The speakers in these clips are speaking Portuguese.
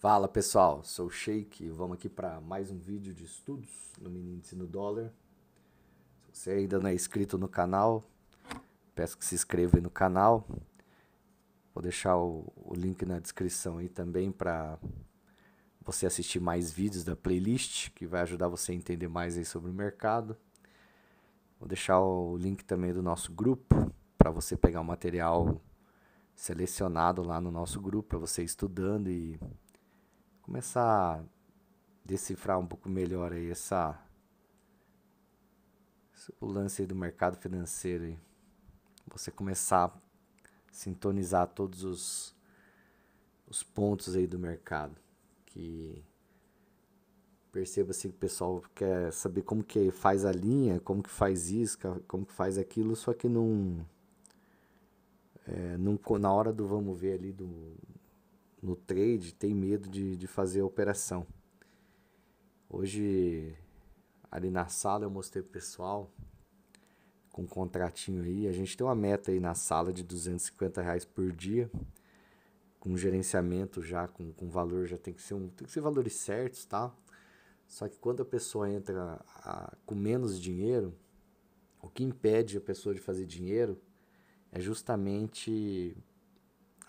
Fala pessoal, sou o Sheik vamos aqui para mais um vídeo de estudos no Miníndice no Dólar. Se você ainda não é inscrito no canal, peço que se inscreva aí no canal. Vou deixar o, o link na descrição aí também para você assistir mais vídeos da playlist, que vai ajudar você a entender mais aí sobre o mercado. Vou deixar o link também do nosso grupo para você pegar o material selecionado lá no nosso grupo para você estudando e começar a decifrar um pouco melhor aí essa o lance do mercado financeiro aí. Você começar a sintonizar todos os, os pontos aí do mercado. Que perceba assim que o pessoal quer saber como que faz a linha, como que faz isso, como que faz aquilo, só que não, é, não na hora do vamos ver ali do no trade tem medo de, de fazer a operação. Hoje, ali na sala, eu mostrei pro pessoal com um contratinho aí. A gente tem uma meta aí na sala de 250 reais por dia. Com gerenciamento já, com, com valor, já tem que ser um. Tem que ser valores certos, tá? Só que quando a pessoa entra a, com menos dinheiro, o que impede a pessoa de fazer dinheiro é justamente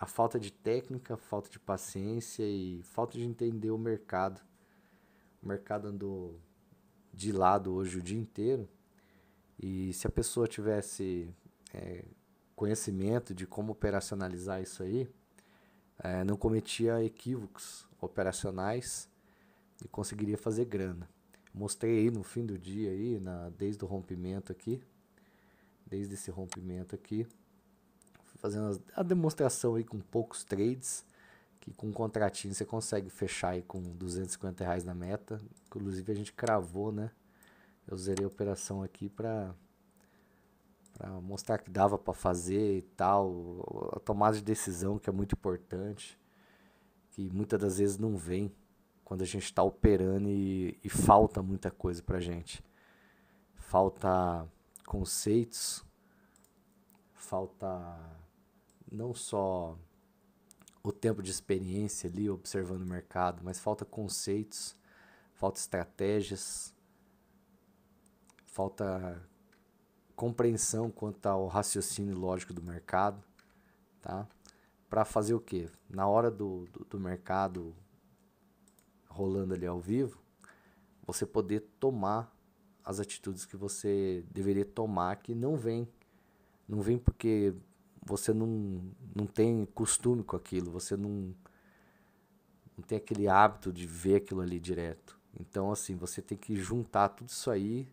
a falta de técnica, falta de paciência e falta de entender o mercado. O mercado andou de lado hoje o dia inteiro. E se a pessoa tivesse é, conhecimento de como operacionalizar isso aí, é, não cometia equívocos operacionais e conseguiria fazer grana. Mostrei aí no fim do dia aí, na, desde o rompimento aqui, desde esse rompimento aqui, fazendo a demonstração aí com poucos trades, que com um contratinho você consegue fechar aí com 250 reais na meta. Inclusive a gente cravou, né? Eu zerei a operação aqui para para mostrar que dava para fazer e tal, a tomada de decisão que é muito importante, que muitas das vezes não vem quando a gente está operando e, e falta muita coisa para gente, falta conceitos, falta não só o tempo de experiência ali observando o mercado, mas falta conceitos, falta estratégias, falta compreensão quanto ao raciocínio lógico do mercado, tá? Para fazer o quê? Na hora do, do, do mercado rolando ali ao vivo, você poder tomar as atitudes que você deveria tomar que não vem. Não vem porque você não, não tem costume com aquilo, você não, não tem aquele hábito de ver aquilo ali direto. Então, assim, você tem que juntar tudo isso aí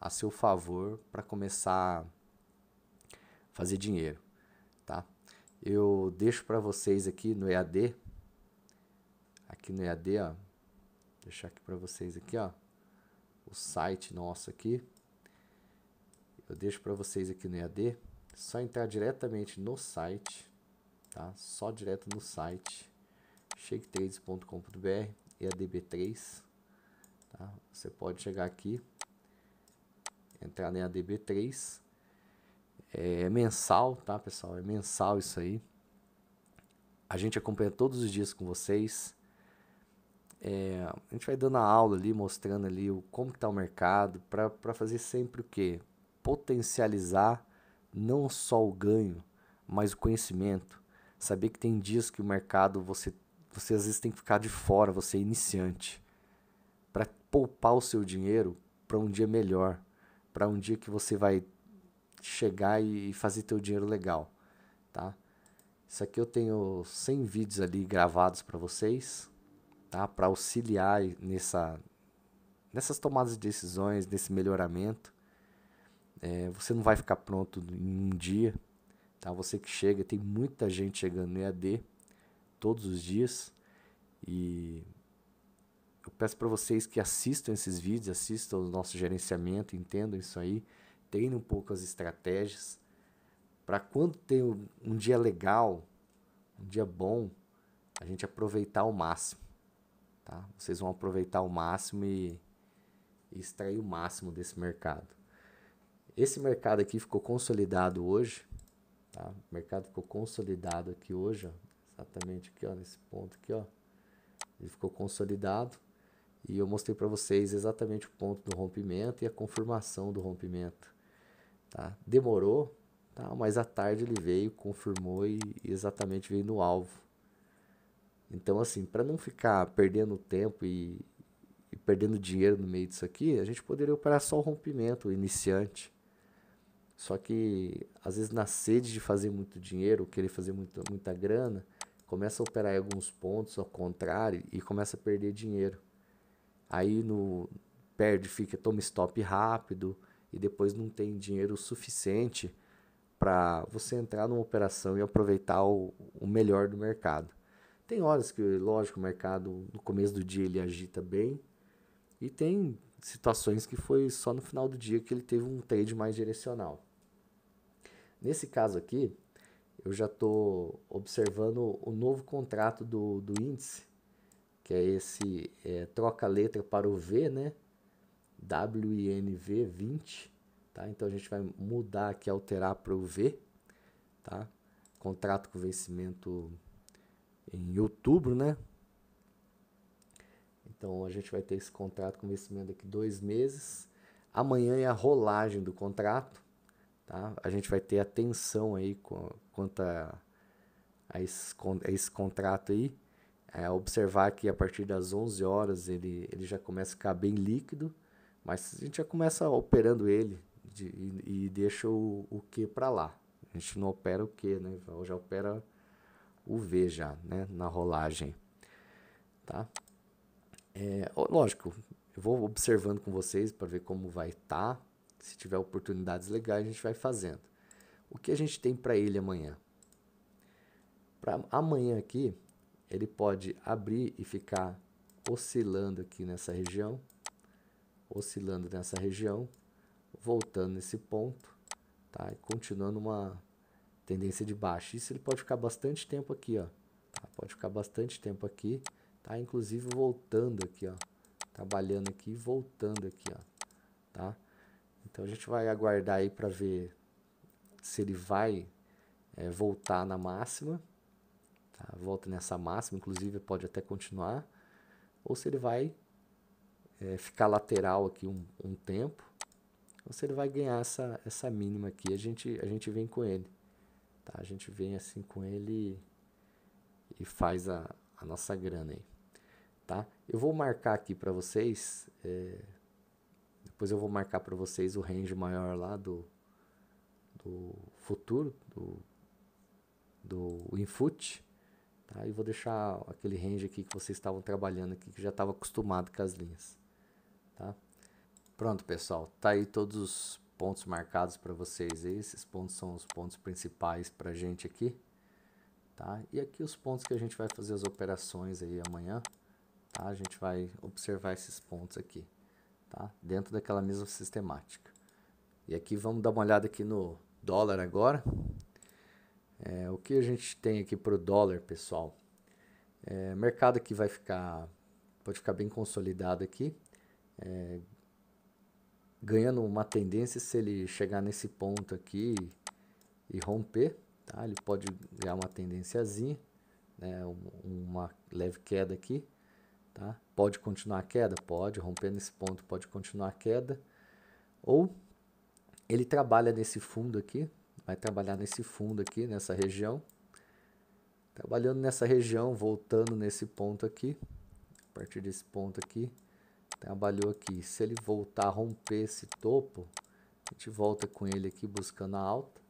a seu favor para começar a fazer dinheiro, tá? Eu deixo para vocês aqui no EAD, aqui no EAD, ó, deixar aqui para vocês aqui, ó, o site nosso aqui. Eu deixo para vocês aqui no EAD só entrar diretamente no site, tá? Só direto no site shaketrades.com.br e a DB3, tá? Você pode chegar aqui, entrar na ADB3, é mensal, tá, pessoal? É mensal isso aí. A gente acompanha todos os dias com vocês. É, a gente vai dando a aula ali, mostrando ali o, como está o mercado, para fazer sempre o quê? Potencializar não só o ganho, mas o conhecimento. Saber que tem dias que o mercado você, você às vezes tem que ficar de fora, você é iniciante, para poupar o seu dinheiro para um dia melhor, para um dia que você vai chegar e fazer teu dinheiro legal, tá? Isso aqui eu tenho 100 vídeos ali gravados para vocês, tá? Para auxiliar nessa nessas tomadas de decisões, nesse melhoramento. É, você não vai ficar pronto em um dia, tá? Você que chega, tem muita gente chegando no EAD todos os dias e eu peço para vocês que assistam esses vídeos, assistam o nosso gerenciamento, entendam isso aí, treinem um pouco as estratégias para quando tem um dia legal, um dia bom, a gente aproveitar ao máximo, tá? Vocês vão aproveitar ao máximo e, e extrair o máximo desse mercado. Esse mercado aqui ficou consolidado hoje. Tá? O mercado ficou consolidado aqui hoje, ó, exatamente aqui, ó, nesse ponto aqui, ó. Ele ficou consolidado e eu mostrei para vocês exatamente o ponto do rompimento e a confirmação do rompimento, tá? Demorou, tá? Mas à tarde ele veio, confirmou e exatamente veio no alvo. Então, assim, para não ficar perdendo tempo e, e perdendo dinheiro no meio disso aqui, a gente poderia operar só o rompimento iniciante só que, às vezes, na sede de fazer muito dinheiro, querer fazer muito, muita grana, começa a operar em alguns pontos ao contrário e começa a perder dinheiro. Aí no perde, fica, toma stop rápido e depois não tem dinheiro suficiente para você entrar numa operação e aproveitar o, o melhor do mercado. Tem horas que, lógico, o mercado no começo do dia ele agita bem e tem situações que foi só no final do dia que ele teve um trade mais direcional. Nesse caso aqui, eu já estou observando o novo contrato do, do índice, que é esse é, troca letra para o V, né? WINV 20, tá? Então a gente vai mudar aqui, alterar para o V, tá? Contrato com vencimento em outubro, né? Então a gente vai ter esse contrato com vencimento daqui dois meses. Amanhã é a rolagem do contrato. Tá? A gente vai ter atenção aí com, quanto a, a, esse, a esse contrato aí. É, observar que a partir das 11 horas ele, ele já começa a ficar bem líquido, mas a gente já começa operando ele de, e, e, deixa o, o que para lá. A gente não opera o que, né? Já opera o V já, né? Na rolagem, tá? É, lógico, eu vou observando com vocês para ver como vai estar. Tá. Se tiver oportunidades legais, a gente vai fazendo. O que a gente tem para ele amanhã? Para amanhã aqui, ele pode abrir e ficar oscilando aqui nessa região, oscilando nessa região, voltando nesse ponto, tá? E continuando uma tendência de baixa. Isso ele pode ficar bastante tempo aqui, ó. Tá? Pode ficar bastante tempo aqui tá? Inclusive voltando aqui, ó, trabalhando aqui e voltando aqui, ó, tá? Então a gente vai aguardar aí para ver se ele vai é, voltar na máxima, tá? volta nessa máxima, inclusive pode até continuar, ou se ele vai é, ficar lateral aqui um, um tempo, ou se ele vai ganhar essa, essa mínima aqui, a gente, a gente vem com ele. Tá? A gente vem assim com ele e faz a, a nossa grana aí tá? Eu vou marcar aqui para vocês, é, depois eu vou marcar para vocês o range maior lá do, do futuro, do, do input, tá? E vou deixar aquele range aqui que vocês estavam trabalhando aqui, que já estava acostumado com as linhas, tá? Pronto, pessoal, tá aí todos os pontos marcados para vocês. Esses pontos são os pontos principais para gente aqui, tá? E aqui os pontos que a gente vai fazer as operações aí amanhã. Tá? A gente vai observar esses pontos aqui, tá? dentro daquela mesma sistemática. E aqui vamos dar uma olhada aqui no dólar agora. É, o que a gente tem aqui para o dólar, pessoal? É, mercado aqui vai ficar, pode ficar bem consolidado aqui, é, ganhando uma tendência se ele chegar nesse ponto aqui e romper, tá? Ele pode ganhar uma tendênciazinha, né? uma leve queda aqui, Tá? Pode continuar a queda? Pode, romper nesse ponto pode continuar a queda. Ou ele trabalha nesse fundo aqui, vai trabalhar nesse fundo aqui, nessa região. Trabalhando nessa região, voltando nesse ponto aqui, a partir desse ponto aqui, trabalhou aqui. Se ele voltar a romper esse topo, a gente volta com ele aqui buscando a alta,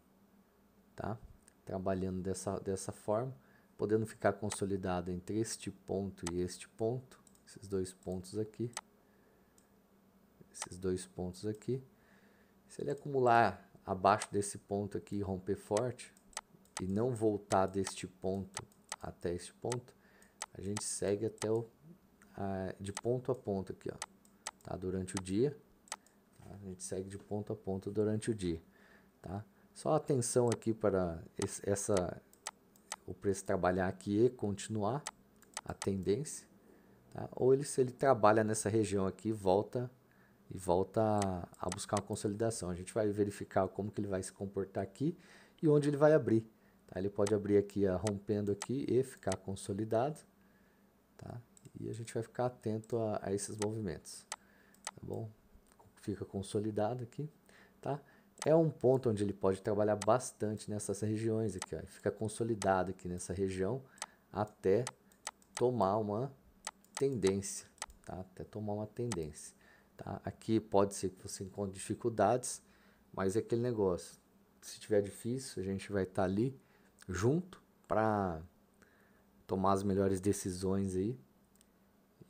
tá? Trabalhando dessa, dessa forma podendo ficar consolidada entre este ponto e este ponto, esses dois pontos aqui, esses dois pontos aqui. Se ele acumular abaixo desse ponto aqui e romper forte, e não voltar deste ponto até este ponto, a gente segue até o, a, de ponto a ponto aqui, ó, tá? durante o dia. Tá? A gente segue de ponto a ponto durante o dia. Tá? Só atenção aqui para esse, essa o preço trabalhar aqui e continuar a tendência, tá? ou ele, se ele trabalha nessa região aqui, volta e volta a buscar uma consolidação. A gente vai verificar como que ele vai se comportar aqui e onde ele vai abrir. Tá? Ele pode abrir aqui, rompendo aqui e ficar consolidado. Tá? E a gente vai ficar atento a, a esses movimentos. Tá bom? Fica consolidado aqui. Tá? é um ponto onde ele pode trabalhar bastante nessas regiões aqui, ó, fica consolidado aqui nessa região até tomar uma tendência, tá? Até tomar uma tendência, tá? Aqui pode ser que você encontre dificuldades, mas é aquele negócio. Se tiver difícil, a gente vai estar tá ali junto para tomar as melhores decisões aí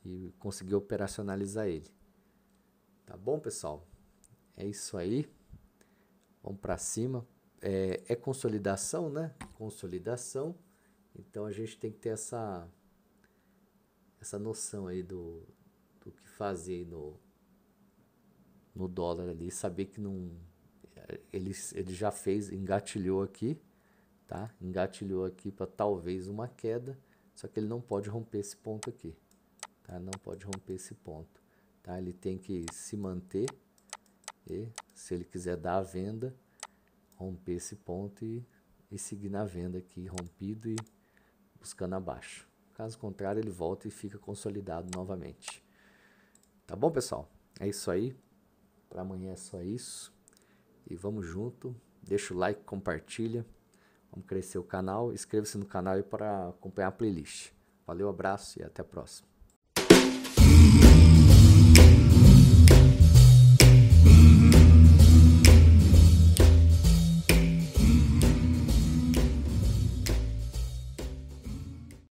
e conseguir operacionalizar ele. Tá bom, pessoal? É isso aí. Vamos para cima. É, é, consolidação, né? Consolidação. Então a gente tem que ter essa, essa noção aí do, do que fazer no, no dólar ali. Saber que não. Ele, ele já fez, engatilhou aqui, tá? Engatilhou aqui para talvez uma queda. Só que ele não pode romper esse ponto aqui. Tá? Não pode romper esse ponto. Tá? Ele tem que se manter e se ele quiser dar a venda, romper esse ponto e, e seguir na venda aqui, rompido e buscando abaixo. Caso contrário, ele volta e fica consolidado novamente. Tá bom, pessoal? É isso aí. Para amanhã é só isso. E vamos junto. Deixa o like, compartilha. Vamos crescer o canal. Inscreva-se no canal e para acompanhar a playlist. Valeu, abraço e até a próxima.